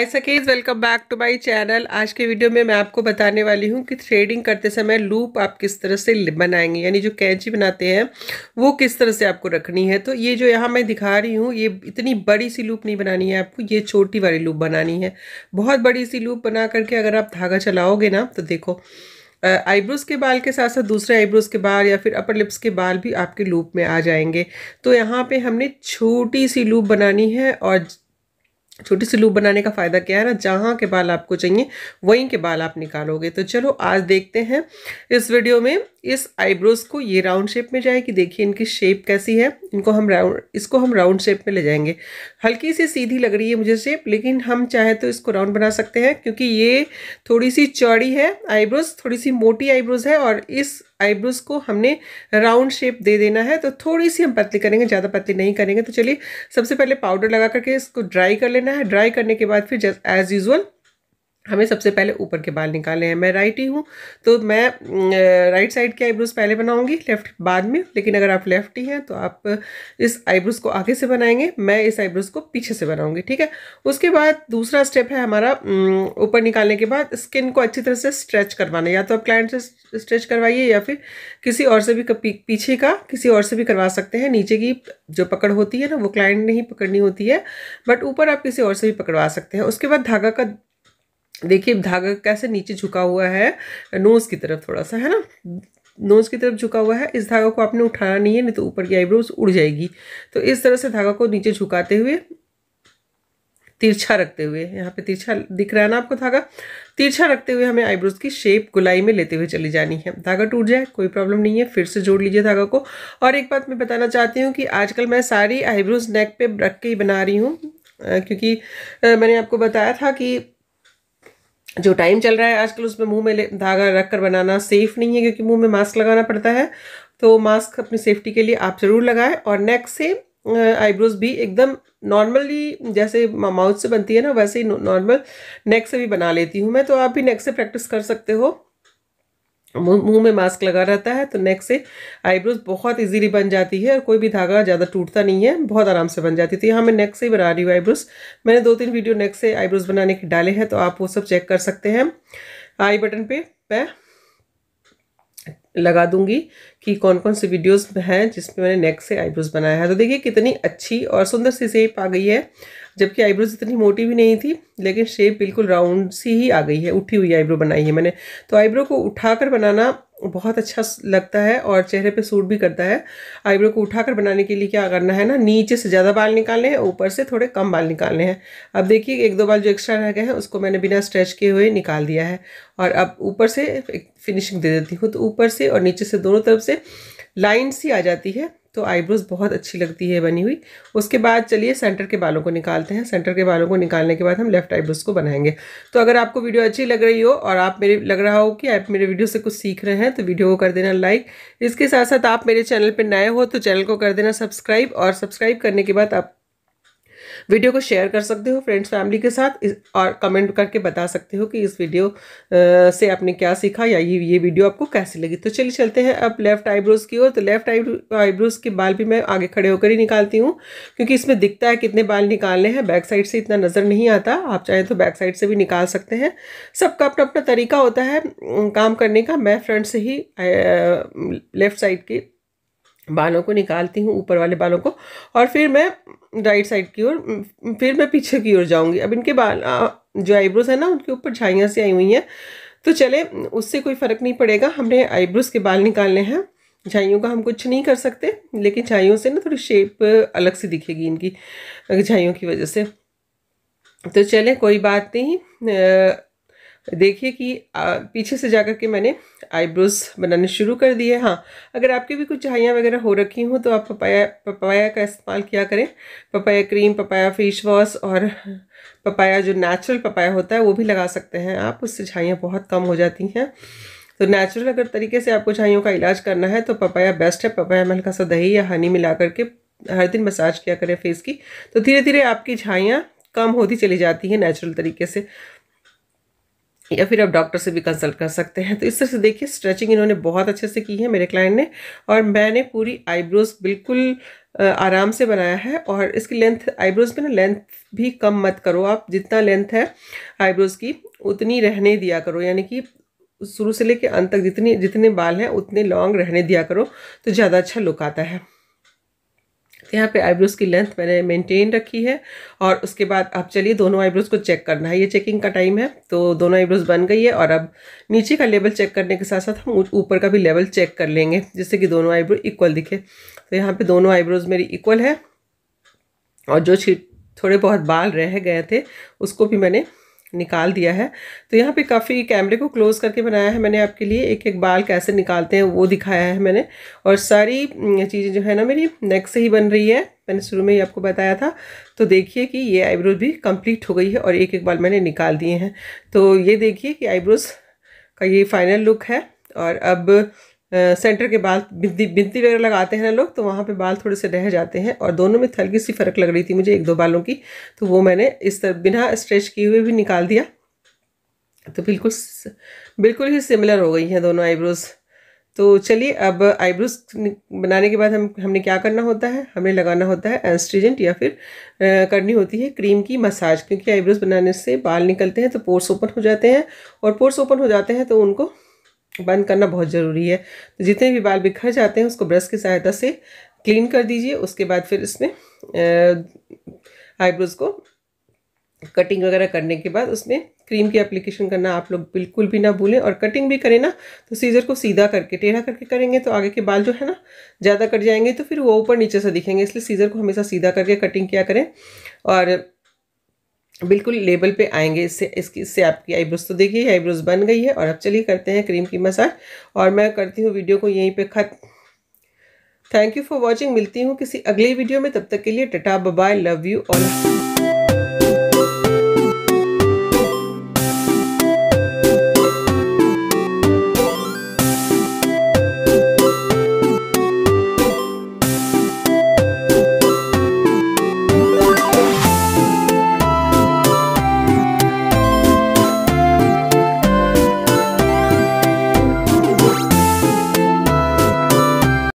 हाय सकेज welcome back to my channel आज के वीडियो में मैं आपको बताने वाली हूँ कि थ्रेडिंग करते समय लूप आप किस तरह से बनाएंगे यानी जो कैंची बनाते हैं वो किस तरह से आपको रखनी है तो ये जो यहाँ मैं दिखा रही हूँ ये इतनी बड़ी सी लूप नहीं बनानी है आपको ये छोटी वाली लूप बनानी है बहुत बड़ी सी लूप बना करके अगर आप धागा चलाओगे ना तो देखो आईब्रोज़ के बाल के साथ साथ दूसरे आईब्रोज़ के बाल या फिर अपर लिप्स के बाल भी आपके लूप में आ जाएंगे तो यहाँ पे हमने छोटी सी लूप बनानी है और छोटी सी लूप बनाने का फ़ायदा क्या है ना जहाँ के बाल आपको चाहिए वहीं के बाल आप निकालोगे तो चलो आज देखते हैं इस वीडियो में इस आईब्रोज़ को ये राउंड शेप में जाएगी देखिए इनकी शेप कैसी है इनको हम राउंड इसको हम राउंड शेप में ले जाएंगे हल्की सी सीधी लग रही है मुझे शेप लेकिन हम चाहें तो इसको राउंड बना सकते हैं क्योंकि ये थोड़ी सी चौड़ी है आईब्रोज़ थोड़ी सी मोटी आईब्रोज़ है और इस आईब्रोज़ को हमने राउंड शेप दे देना है तो थोड़ी सी हम पतली करेंगे ज़्यादा पतली नहीं करेंगे तो चलिए सबसे पहले पाउडर लगा करके इसको ड्राई कर लेना है ड्राई करने के बाद फिर एज़ यूजल हमें सबसे पहले ऊपर के बाल निकाले हैं मैं राइट ही हूँ तो मैं राइट साइड के आईब्रोज पहले बनाऊंगी लेफ्ट बाद में लेकिन अगर आप लेफ्ट ही हैं तो आप इस आईब्रोज को आगे से बनाएंगे मैं इस आईब्रोज को पीछे से बनाऊंगी ठीक है उसके बाद दूसरा स्टेप है हमारा ऊपर निकालने के बाद स्किन को अच्छी तरह से स्ट्रेच करवाना या तो आप क्लाइंट से स्ट्रेच करवाइए या फिर किसी और से भी पीछे का किसी और से भी करवा सकते हैं नीचे की जो पकड़ होती है ना वो क्लाइंट नहीं पकड़नी होती है बट ऊपर आप किसी और से भी पकड़वा सकते हैं उसके बाद धागा का देखिए धागा कैसे नीचे झुका हुआ है नोज़ की तरफ थोड़ा सा है ना नोज की तरफ झुका हुआ है इस धागा को आपने उठाना नहीं है नहीं तो ऊपर की आईब्रोज उड़ जाएगी तो इस तरह से धागा को नीचे झुकाते हुए तिरछा रखते हुए यहाँ पे तिरछा दिख रहा है ना आपको धागा तिरछा रखते हुए हमें आईब्रोज की शेप गुलाई में लेते हुए चली जानी है धागा टूट जाए कोई प्रॉब्लम नहीं है फिर से जोड़ लीजिए धागा को और एक बात मैं बताना चाहती हूँ कि आजकल मैं सारी आईब्रोज नेक पे रख के ही बना रही हूँ क्योंकि मैंने आपको बताया था कि जो टाइम चल रहा है आजकल उसमें मुंह में धागा रख कर बनाना सेफ नहीं है क्योंकि मुंह में मास्क लगाना पड़ता है तो मास्क अपनी सेफ्टी के लिए आप ज़रूर लगाएं और नेक से आईब्रोज भी एकदम नॉर्मली जैसे माउथ से बनती है ना वैसे ही नॉर्मल नेक से भी बना लेती हूँ मैं तो आप भी नेक से प्रैक्टिस कर सकते हो मुंह में मास्क लगा रहता है तो नेक से आईब्रोज बहुत इजीली बन जाती है और कोई भी धागा ज़्यादा टूटता नहीं है बहुत आराम से बन जाती है तो यहाँ मैं नेक से ही बना रही हूँ आईब्रोज मैंने दो तीन वीडियो नेक से आईब्रोज बनाने के डाले हैं तो आप वो सब चेक कर सकते हैं आई बटन पे मैं लगा दूंगी कि कौन कौन सी वीडियोस हैं जिसमें मैंने नेक से आईब्रोज़ बनाया है तो देखिए कितनी अच्छी और सुंदर सी शेप आ गई है जबकि आईब्रोज़ इतनी मोटी भी नहीं थी लेकिन शेप बिल्कुल राउंड सी ही आ गई है उठी हुई आईब्रो बनाई है मैंने तो आईब्रो को उठाकर बनाना बहुत अच्छा लगता है और चेहरे पे सूट भी करता है आईब्रो को उठाकर बनाने के लिए क्या करना है ना नीचे से ज़्यादा बाल निकालने हैं ऊपर से थोड़े कम बाल निकालने हैं अब देखिए एक दो बाल जो एक्स्ट्रा रह गए हैं उसको मैंने बिना स्ट्रेच किए हुए निकाल दिया है और अब ऊपर से फिनिशिंग दे देती हूँ तो ऊपर से और नीचे से दोनों तरफ से लाइन सी आ जाती है तो आईब्रोज बहुत अच्छी लगती है बनी हुई उसके बाद चलिए सेंटर के बालों को निकालते हैं सेंटर के बालों को निकालने के बाद हम लेफ्ट आईब्रोज को बनाएंगे तो अगर आपको वीडियो अच्छी लग रही हो और आप मेरे लग रहा हो कि आप मेरे वीडियो से कुछ सीख रहे हैं तो वीडियो को कर देना लाइक इसके साथ साथ आप मेरे चैनल पर नए हो तो चैनल को कर देना सब्सक्राइब और सब्सक्राइब करने के बाद आप वीडियो को शेयर कर सकते हो फ्रेंड्स फैमिली के साथ और कमेंट करके बता सकते हो कि इस वीडियो से आपने क्या सीखा या ये ये वीडियो आपको कैसी लगी तो चलिए चलते हैं अब लेफ्ट आईब्रोज़ की ओर तो लेफ्ट आईब्रोज़ के बाल भी मैं आगे खड़े होकर ही निकालती हूँ क्योंकि इसमें दिखता है कितने बाल निकालने हैं बैक साइड से इतना नज़र नहीं आता आप चाहें तो बैक साइड से भी निकाल सकते हैं सबका अपना अपना तरीका होता है काम करने का मैं फ्रंट से ही लेफ्ट साइड के बालों को निकालती हूँ ऊपर वाले बालों को और फिर मैं राइट साइड की ओर फिर मैं पीछे की ओर जाऊँगी अब इनके बाल जो आईब्रोज है ना उनके ऊपर झाइयाँ से आई हुई हैं तो चले उससे कोई फ़र्क नहीं पड़ेगा हमने आईब्रोज के बाल निकालने हैं झाइयों का हम कुछ नहीं कर सकते लेकिन झाइयों से ना थोड़ी शेप अलग सी दिखेगी इनकी झाइयों की वजह से तो चले कोई बात नहीं देखिए कि पीछे से जा कर के मैंने आईब्रोज बनाने शुरू कर दिए हाँ अगर आपके भी कुछ झाइयाँ वगैरह हो रखी हूँ तो आप पपाया पपाया का इस्तेमाल किया करें papaya cream papaya face wash और पपाया जो नेचुरल पपाया होता है वो भी लगा सकते हैं आप उससे झाइयाँ बहुत कम हो जाती हैं तो नेचुरल अगर तरीके से आपको झाइयों का इलाज करना है तो पपाया बेस्ट है पपाया में हल्का सा दही या हनी मिला करके हर दिन मसाज किया करें फेस की तो धीरे धीरे आपकी झाइयाँ कम होती चली जाती हैं नेचुरल तरीके से या फिर आप डॉक्टर से भी कंसल्ट कर सकते हैं तो इस तरह से देखिए स्ट्रेचिंग इन्होंने बहुत अच्छे से की है मेरे क्लाइंट ने और मैंने पूरी आईब्रोज बिल्कुल आराम से बनाया है और इसकी लेंथ आईब्रोज में ना लेंथ भी कम मत करो आप जितना लेंथ है आईब्रोज की उतनी रहने दिया करो यानी कि शुरू से लेकर अंत तक जितनी जितने बाल हैं उतने लॉन्ग रहने दिया करो तो ज़्यादा अच्छा लुक आता है हैं यहाँ पे आईब्रोज़ की लेंथ मैंने मेंटेन रखी है और उसके बाद अब चलिए दोनों आईब्रोज़ को चेक करना है ये चेकिंग का टाइम है तो दोनों आईब्रोज़ बन गई है और अब नीचे का लेवल चेक करने के साथ साथ हम ऊपर का भी लेवल चेक कर लेंगे जिससे कि दोनों आईब्रो इक्वल दिखे तो यहाँ पर दोनों आईब्रोज़ मेरी इक्वल है और जो थोड़े बहुत बाल रह गए थे उसको भी मैंने निकाल दिया है तो यहाँ पे काफ़ी कैमरे को क्लोज़ करके बनाया है मैंने आपके लिए एक एक बाल कैसे निकालते हैं वो दिखाया है मैंने और सारी चीज़ें जो है ना मेरी नेक से ही बन रही है मैंने शुरू में ही आपको बताया था तो देखिए कि ये आईब्रोज भी कंप्लीट हो गई है और एक एक बाल मैंने निकाल दिए हैं तो ये देखिए कि आईब्रोज का ये फाइनल लुक है और अब सेंटर के बाल बिंदी बिंदी वगैरह लगाते हैं ना लोग तो वहाँ पे बाल थोड़े से रह जाते हैं और दोनों में हल्की सी फ़र्क लग रही थी मुझे एक दो बालों की तो वो मैंने इस तरह बिना स्ट्रेच किए हुए भी निकाल दिया तो बिल्कुल बिल्कुल ही सिमिलर हो गई हैं दोनों आईब्रोज़ तो चलिए अब आईब्रोज बनाने के बाद हम हमने क्या करना होता है हमें लगाना होता है एंस्ट्रीजेंट या फिर आ, करनी होती है क्रीम की मसाज क्योंकि आईब्रोज बनाने से बाल निकलते हैं तो पोर्स ओपन हो जाते हैं और पोर्स ओपन हो जाते हैं तो उनको बंद करना बहुत ज़रूरी है तो जितने भी बाल बिखर जाते हैं उसको ब्रश की सहायता से क्लीन कर दीजिए उसके बाद फिर इसमें आईब्रोज़ को कटिंग वगैरह करने के बाद उसमें क्रीम की एप्लीकेशन करना आप लोग बिल्कुल भी ना भूलें और कटिंग भी करें ना तो सीजर को सीधा करके टेढ़ा करके करेंगे तो आगे के बाल जो है ना ज़्यादा कट जाएंगे तो फिर वो ऊपर नीचे से दिखेंगे इसलिए सीजर को हमेशा सीधा करके कटिंग किया करें और बिल्कुल लेवल पे आएंगे इससे इसकी इससे आपकी आईब्रोज तो देखिए आईब्रोज बन गई है और अब चलिए करते हैं क्रीम की मसाज और मैं करती हूँ वीडियो को यहीं पे खत्म थैंक यू फॉर वॉचिंग मिलती हूँ किसी अगले वीडियो में तब तक के लिए टटा बाय लव यू और